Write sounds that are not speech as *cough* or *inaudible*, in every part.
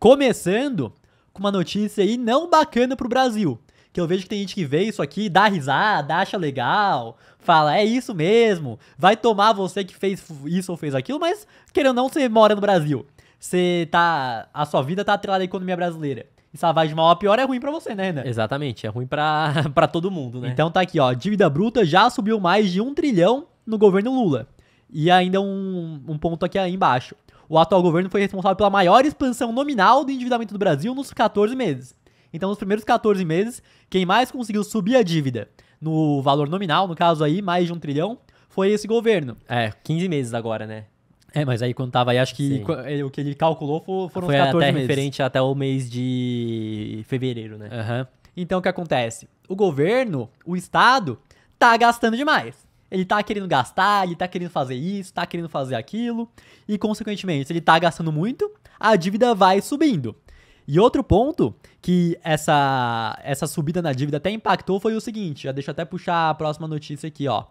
Começando com uma notícia aí não bacana pro Brasil. Que eu vejo que tem gente que vê isso aqui, dá risada, acha legal, fala, é isso mesmo, vai tomar você que fez isso ou fez aquilo, mas querendo ou não, você mora no Brasil. Você tá. A sua vida tá atrelada à economia brasileira. E vai de mal a pior é ruim para você, né, Renan? Exatamente, é ruim para *laughs* todo mundo, né? Então tá aqui, ó. Dívida bruta já subiu mais de um trilhão no governo Lula. E ainda um, um ponto aqui embaixo. O atual governo foi responsável pela maior expansão nominal do endividamento do Brasil nos 14 meses. Então, nos primeiros 14 meses, quem mais conseguiu subir a dívida no valor nominal, no caso aí, mais de um trilhão, foi esse governo. É, 15 meses agora, né? É, mas aí quando tava aí, acho que é, o que ele calculou foram foi os 14 até meses. referente até o mês de fevereiro, né? Uhum. Então, o que acontece? O governo, o Estado, tá gastando demais ele tá querendo gastar, ele tá querendo fazer isso, tá querendo fazer aquilo, e consequentemente, se ele tá gastando muito, a dívida vai subindo. E outro ponto que essa, essa subida na dívida até impactou foi o seguinte, já deixa eu até puxar a próxima notícia aqui, ó,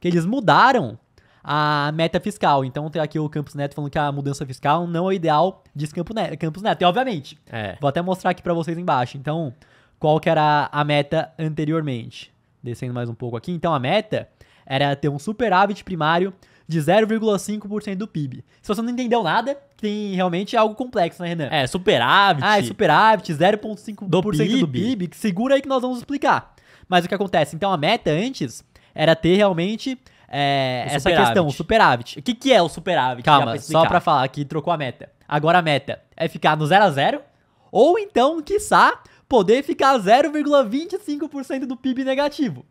que eles mudaram a meta fiscal. Então tem aqui o Campos Neto falando que a mudança fiscal não é ideal, diz Campos Neto. Campos Neto. E obviamente, é. vou até mostrar aqui para vocês embaixo. Então, qual que era a meta anteriormente? Descendo mais um pouco aqui. Então a meta era ter um superávit primário de 0,5% do PIB. Se você não entendeu nada, tem realmente algo complexo, né, Renan? É, superávit. Ah, é superávit, 0,5% do, PIB. do PIB. Segura aí que nós vamos explicar. Mas o que acontece? Então, a meta antes era ter realmente é, essa questão, o superávit. O que, que é o superávit? Calma, pra só para falar que trocou a meta. Agora a meta é ficar no 0 a 0 ou então, quiçá, poder ficar 0,25% do PIB negativo.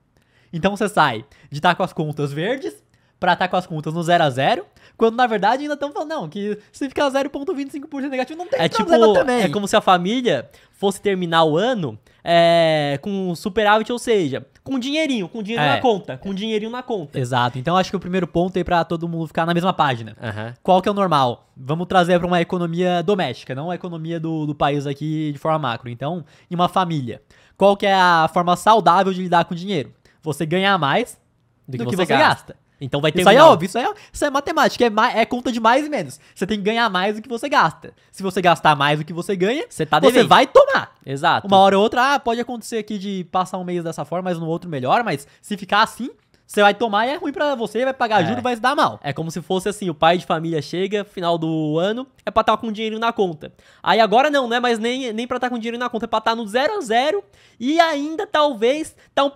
Então você sai de estar tá com as contas verdes pra estar tá com as contas no 0 a 0 quando na verdade ainda estão falando, não, que se ficar 0,25% negativo, não tem é tipo, também. É como se a família fosse terminar o ano é, com superávit, ou seja, com dinheirinho, com dinheiro é. na conta, com dinheirinho na conta. Exato. Então acho que o primeiro ponto é para todo mundo ficar na mesma página. Uhum. Qual que é o normal? Vamos trazer para uma economia doméstica, não a economia do, do país aqui de forma macro. Então, em uma família. Qual que é a forma saudável de lidar com dinheiro? você ganha mais do que, do você, que você gasta. gasta. Então vai ter Isso aí é óbvio, isso aí é, isso é matemática, é, é, conta de mais e menos. Você tem que ganhar mais do que você gasta. Se você gastar mais do que você ganha, você, tá você vai tomar. Exato. Uma hora ou outra, ah, pode acontecer aqui de passar um mês dessa forma, mas no outro melhor, mas se ficar assim, você vai tomar e é ruim para você, vai pagar é. juro, vai se dar mal. É como se fosse assim, o pai de família chega, final do ano, é pra estar tá com dinheiro na conta. Aí agora não, né? Mas nem, nem pra estar tá com dinheiro na conta, é pra estar tá no zero a zero e ainda talvez tá um,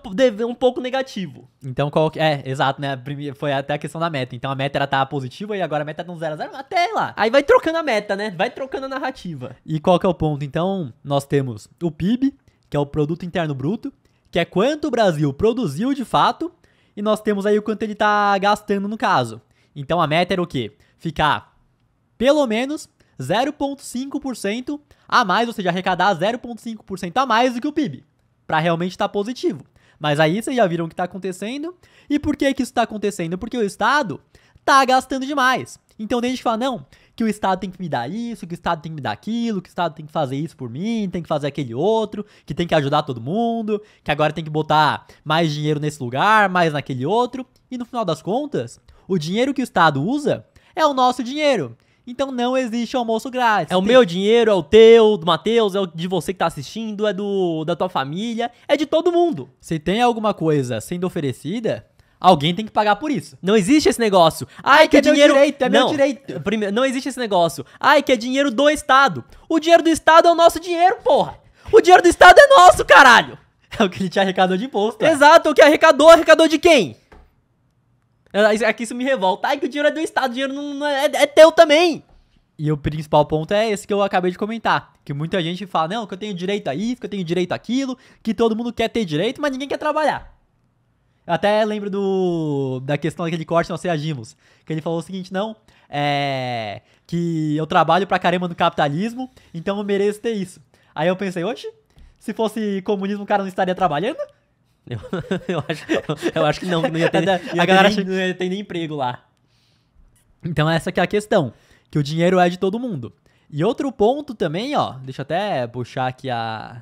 um pouco negativo. Então, qual que... É, exato, né? Foi até a questão da meta. Então a meta era estar positiva e agora a meta tá no zero a zero, até lá. Aí vai trocando a meta, né? Vai trocando a narrativa. E qual que é o ponto? Então, nós temos o PIB, que é o Produto Interno Bruto, que é quanto o Brasil produziu de fato e nós temos aí o quanto ele está gastando no caso. Então a meta era o quê? Ficar pelo menos 0,5% a mais, ou seja, arrecadar 0,5% a mais do que o PIB, para realmente estar tá positivo. Mas aí vocês já viram o que está acontecendo. E por que, que isso está acontecendo? Porque o Estado está gastando demais. Então tem gente que fala, não, que o Estado tem que me dar isso, que o Estado tem que me dar aquilo, que o Estado tem que fazer isso por mim, tem que fazer aquele outro, que tem que ajudar todo mundo, que agora tem que botar mais dinheiro nesse lugar, mais naquele outro. E no final das contas, o dinheiro que o Estado usa é o nosso dinheiro. Então não existe almoço grátis. É o meu dinheiro, é o teu, do Matheus, é o de você que tá assistindo, é do da tua família, é de todo mundo. Se tem alguma coisa sendo oferecida, Alguém tem que pagar por isso. Não existe esse negócio. Ai, Ai que é, é dinheiro. Meu direito, é não, meu direito. Primeiro, não existe esse negócio. Ai, que é dinheiro do Estado. O dinheiro do Estado é o nosso dinheiro, porra. O dinheiro do Estado é nosso, caralho. É o que ele te arrecadou de imposto. É. Exato, o que arrecadou, arrecadou de quem? Aqui é, é isso me revolta. Ai, que o dinheiro é do Estado, o dinheiro não, não é, é teu também. E o principal ponto é esse que eu acabei de comentar. Que muita gente fala, não, que eu tenho direito a isso, que eu tenho direito àquilo, que todo mundo quer ter direito, mas ninguém quer trabalhar até lembro do da questão daquele corte Nós Reagimos, que ele falou o seguinte, não, é que eu trabalho pra caramba no capitalismo, então eu mereço ter isso. Aí eu pensei, oxe, se fosse comunismo o cara não estaria trabalhando? *laughs* Eu, eu, acho, eu acho que não, não ia ter, *laughs* ia a galera nem, não ia ter nem emprego lá. Então essa que é a questão, que o dinheiro é de todo mundo. E outro ponto também, ó, deixa eu até puxar aqui a,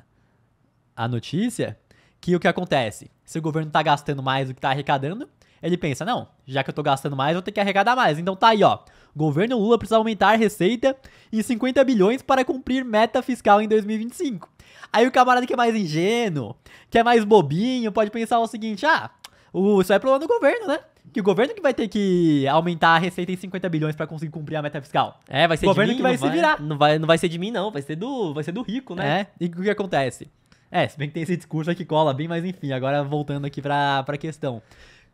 a notícia, que o que acontece? Se o governo está gastando mais do que está arrecadando, ele pensa, não, já que eu estou gastando mais, eu vou ter que arrecadar mais. Então tá aí, ó. Governo Lula precisa aumentar a receita em 50 bilhões para cumprir meta fiscal em 2025. Aí o camarada que é mais ingênuo, que é mais bobinho, pode pensar o seguinte, ah, isso é problema do governo, né? Que o governo que vai ter que aumentar a receita em 50 bilhões para conseguir cumprir a meta fiscal. É, vai ser o governo mim, que vai se vai, virar. Não vai, não vai ser de mim não, vai ser do, vai ser do rico, né? É. E o que acontece? É, se bem que tem esse discurso que cola bem, mas enfim, agora voltando aqui pra, pra questão.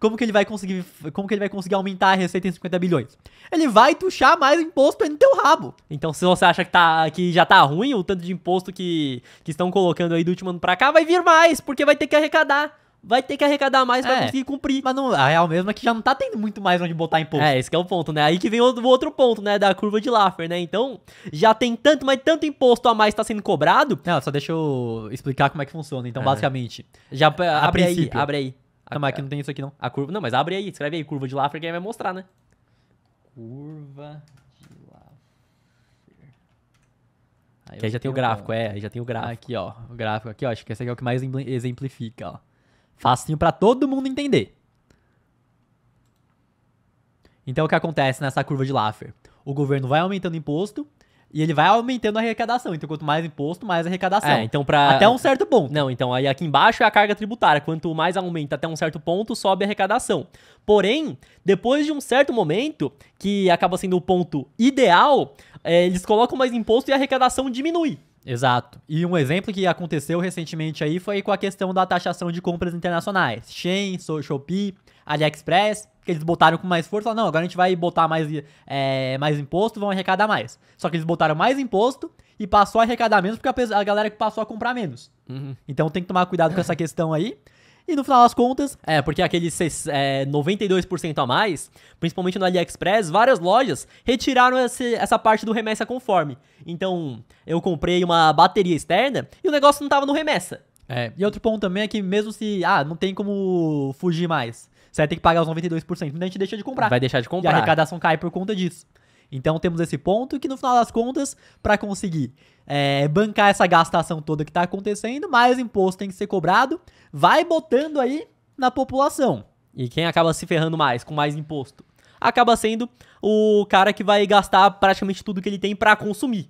Como que ele vai conseguir. Como que ele vai conseguir aumentar a receita em 50 bilhões? Ele vai puxar mais imposto aí no teu rabo. Então, se você acha que, tá, que já tá ruim o tanto de imposto que, que estão colocando aí do último ano pra cá, vai vir mais, porque vai ter que arrecadar vai ter que arrecadar mais pra é. conseguir cumprir. Mas não, a real mesmo é que já não tá tendo muito mais onde botar imposto. É, esse é o ponto, né? Aí que vem o outro ponto, né? Da curva de Laffer, né? Então, já tem tanto, mas tanto imposto a mais tá sendo cobrado. Não, só deixa eu explicar como é que funciona. Então, é. basicamente, já a, abre princípio. aí, abre aí. A, não, mas aqui não tem isso aqui não. A curva, não, mas abre aí, escreve aí, curva de Laffer que aí vai mostrar, né? Curva de Laffer. Aí, já tem o gráfico, é, aí já tem o gráfico. Aqui, ó, o gráfico aqui, ó, acho que esse aqui é o que mais exemplifica, ó. Facinho para todo mundo entender. Então, o que acontece nessa curva de Laffer? O governo vai aumentando imposto e ele vai aumentando a arrecadação. Então, quanto mais imposto, mais arrecadação. É, então pra... Até um certo ponto. Não, então aí aqui embaixo é a carga tributária. Quanto mais aumenta até um certo ponto, sobe a arrecadação. Porém, depois de um certo momento, que acaba sendo o ponto ideal, é, eles colocam mais imposto e a arrecadação diminui. Exato. E um exemplo que aconteceu recentemente aí foi com a questão da taxação de compras internacionais. Shein, Shopee, AliExpress, que eles botaram com mais força, não, agora a gente vai botar mais, é, mais imposto, vão arrecadar mais. Só que eles botaram mais imposto e passou a arrecadar menos porque a, galera que passou a comprar menos. Uhum. Então tem que tomar cuidado com essa *laughs* questão aí. E no final das contas, é, porque aqueles é, 92% a mais, principalmente no AliExpress, várias lojas retiraram esse, essa parte do remessa conforme. Então, eu comprei uma bateria externa e o negócio não tava no remessa. É, e outro ponto também é que mesmo se, ah, não tem como fugir mais, você vai ter que pagar os 92%, então a gente deixa de comprar. Vai deixar de comprar. E a arrecadação cai por conta disso. Então temos esse ponto que no final das contas, para conseguir é, bancar essa gastação toda que está acontecendo, mais imposto tem que ser cobrado, vai botando aí na população. E quem acaba se ferrando mais com mais imposto? Acaba sendo o cara que vai gastar praticamente tudo que ele tem para consumir.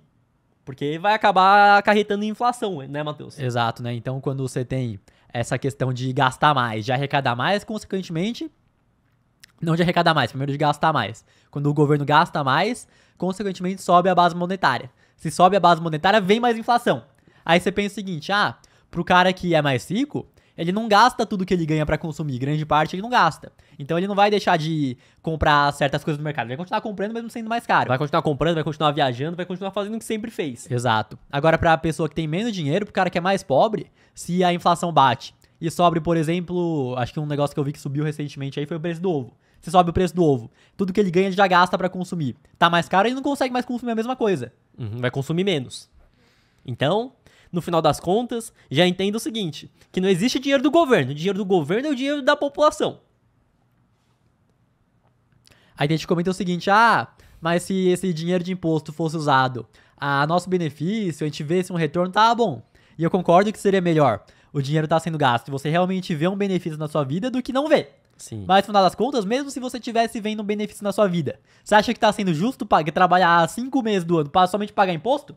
Porque vai acabar acarretando inflação, né, Matheus? Exato, né? Então, quando você tem essa questão de gastar mais, de arrecadar mais, consequentemente, não de arrecadar mais, primeiro de gastar mais. Quando o governo gasta mais, consequentemente sobe a base monetária. Se sobe a base monetária, vem mais inflação. Aí você pensa o seguinte: ah, pro cara que é mais rico, ele não gasta tudo que ele ganha para consumir, grande parte ele não gasta. Então ele não vai deixar de comprar certas coisas no mercado, ele vai continuar comprando mesmo sendo mais caro. Vai continuar comprando, vai continuar viajando, vai continuar fazendo o que sempre fez. Exato. Agora para a pessoa que tem menos dinheiro, pro cara que é mais pobre, se a inflação bate e sobre, por exemplo, acho que um negócio que eu vi que subiu recentemente aí foi o preço do ovo você sobe o preço do ovo. Tudo que ele ganha, ele já gasta para consumir. Tá mais caro, ele não consegue mais consumir a mesma coisa. Uhum, vai consumir menos. Então, no final das contas, já entenda o seguinte: que não existe dinheiro do governo. O dinheiro do governo é o dinheiro da população. Aí a gente comenta o seguinte: ah, mas se esse dinheiro de imposto fosse usado a nosso benefício, a gente vê se um retorno, tá bom. E eu concordo que seria melhor o dinheiro tá sendo gasto e você realmente vê um benefício na sua vida do que não vê. Sim. Mas, no final das contas, mesmo se você tivesse vendo um benefício na sua vida, você acha que tá sendo justo trabalhar cinco meses do ano para somente pagar imposto?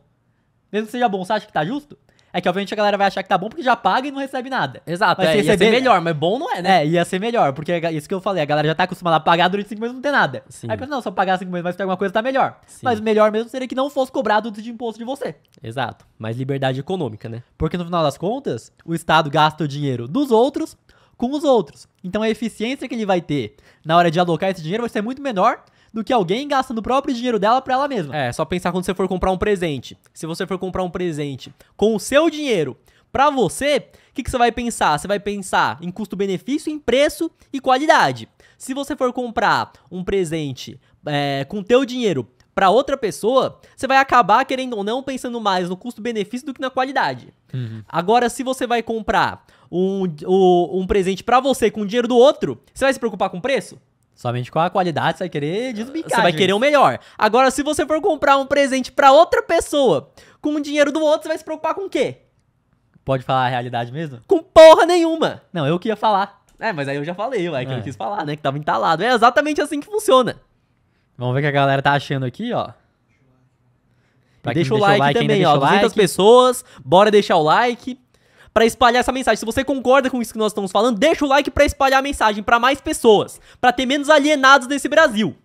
Mesmo que seja bom, você acha que tá justo? É que obviamente a galera vai achar que tá bom porque já paga e não recebe nada. Exato, mas é, receber... ia ser melhor, mas bom não é, né? É, ia ser melhor, porque é isso que eu falei, a galera já tá acostumada a pagar durante 5 meses não tem nada. Sim. Aí pensa, não, só pagar 5 meses, mas tem alguma coisa tá melhor. Sim. Mas melhor mesmo seria que não fosse cobrado de imposto de você. Exato, mas liberdade econômica, né? Porque no final das contas, o Estado gasta o dinheiro dos outros com os outros. Então a eficiência que ele vai ter na hora de alocar esse dinheiro vai ser muito menor do que alguém gastando o próprio dinheiro dela para ela mesma. É, só pensar quando você for comprar um presente. Se você for comprar um presente com o seu dinheiro para você, o que, que você vai pensar? Você vai pensar em custo-benefício, em preço e qualidade. Se você for comprar um presente é, com teu dinheiro para outra pessoa, você vai acabar, querendo ou não, pensando mais no custo-benefício do que na qualidade. Uhum. Agora, se você vai comprar um, um, um presente para você com o dinheiro do outro, você vai se preocupar com o preço? Somente com a qualidade você vai querer desbicar. Você vai querer o melhor. Agora, se você for comprar um presente para outra pessoa com o dinheiro do outro, você vai se preocupar com o quê? Pode falar a realidade mesmo? Com porra nenhuma! Não, eu que ia falar. É, mas aí eu já falei, ué, que é. eu quis falar, né? Que tava entalado. É exatamente assim que funciona. Vamos ver o que a galera tá achando aqui, ó. Pra deixa o like, like também, ó. 200 like. pessoas, bora deixar o like para espalhar essa mensagem. Se você concorda com isso que nós estamos falando, deixa o like para espalhar a mensagem para mais pessoas, para ter menos alienados nesse Brasil.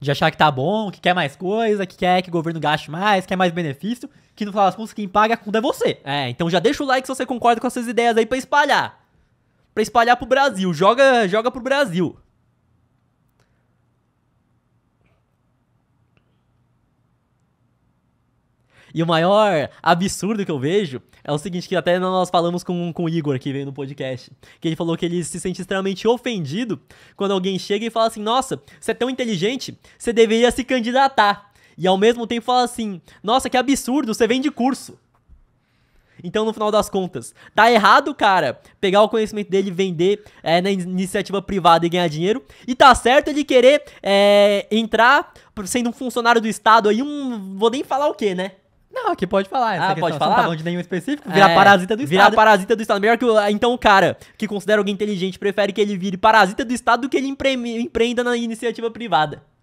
De achar que tá bom, que quer mais coisa, que quer que o governo gaste mais, quer mais benefício, que no final das contas quem paga a conta é você. É, então já deixa o like se você concorda com essas ideias aí para espalhar. Para espalhar pro Brasil, joga, joga pro Brasil. E o maior absurdo que eu vejo é o seguinte, que até nós falamos com, com o Igor, que veio no podcast, que ele falou que ele se sente extremamente ofendido quando alguém chega e fala assim, nossa, você é tão inteligente, você deveria se candidatar. E ao mesmo tempo fala assim, nossa, que absurdo, você vem de curso. Então, no final das contas, tá errado, cara, pegar o conhecimento dele e vender é, na iniciativa privada e ganhar dinheiro. E tá certo ele querer é, entrar sendo um funcionário do Estado aí, um. Vou nem falar o quê né? Não, aqui pode falar. Essa ah, pode falar? Não tá falando de nenhum específico. Virar é, parasita do Estado. Virar parasita do Estado. Melhor que o, ah, então o cara que considera alguém inteligente prefere que ele vire parasita do Estado do que ele empre empreenda na iniciativa privada.